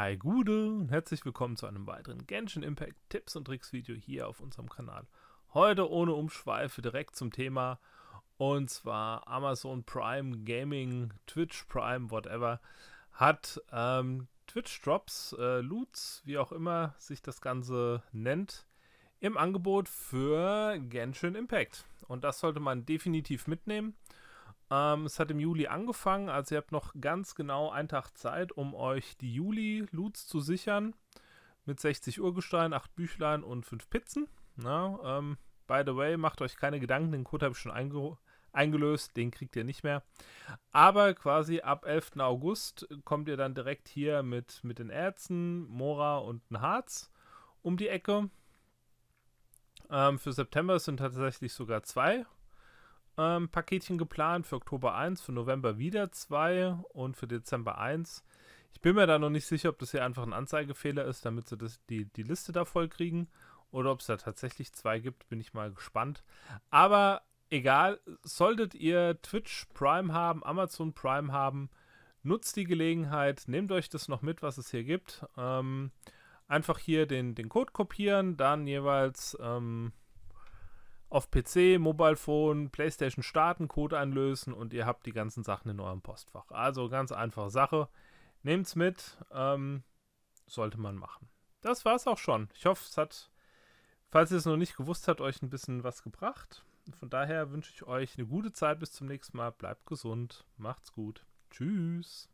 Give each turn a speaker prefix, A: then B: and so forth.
A: Hi Gude und herzlich willkommen zu einem weiteren Genshin Impact Tipps und Tricks Video hier auf unserem Kanal. Heute ohne Umschweife direkt zum Thema und zwar Amazon Prime Gaming, Twitch Prime, whatever, hat ähm, Twitch Drops, äh, Loots, wie auch immer sich das Ganze nennt, im Angebot für Genshin Impact. Und das sollte man definitiv mitnehmen. Ähm, es hat im Juli angefangen, also ihr habt noch ganz genau einen Tag Zeit, um euch die Juli-Loots zu sichern. Mit 60 Urgestein, 8 Büchlein und 5 Pizzen. Na, ähm, by the way, macht euch keine Gedanken, den Code habe ich schon eingeholt eingelöst, den kriegt ihr nicht mehr. Aber quasi ab 11. August kommt ihr dann direkt hier mit, mit den Erzen, Mora und ein Harz um die Ecke. Ähm, für September sind tatsächlich sogar zwei ähm, Paketchen geplant für Oktober 1, für November wieder 2 und für Dezember 1. Ich bin mir da noch nicht sicher, ob das hier einfach ein Anzeigefehler ist, damit sie das, die, die Liste da voll kriegen. Oder ob es da tatsächlich zwei gibt, bin ich mal gespannt. Aber egal, solltet ihr Twitch Prime haben, Amazon Prime haben, nutzt die Gelegenheit, nehmt euch das noch mit, was es hier gibt. Ähm, einfach hier den, den Code kopieren, dann jeweils ähm, auf PC, Mobile Phone, PlayStation starten, Code einlösen und ihr habt die ganzen Sachen in eurem Postfach. Also ganz einfache Sache. Nehmt's mit, ähm, sollte man machen. Das war's auch schon. Ich hoffe, es hat, falls ihr es noch nicht gewusst habt, euch ein bisschen was gebracht. Von daher wünsche ich euch eine gute Zeit. Bis zum nächsten Mal. Bleibt gesund. Macht's gut. Tschüss.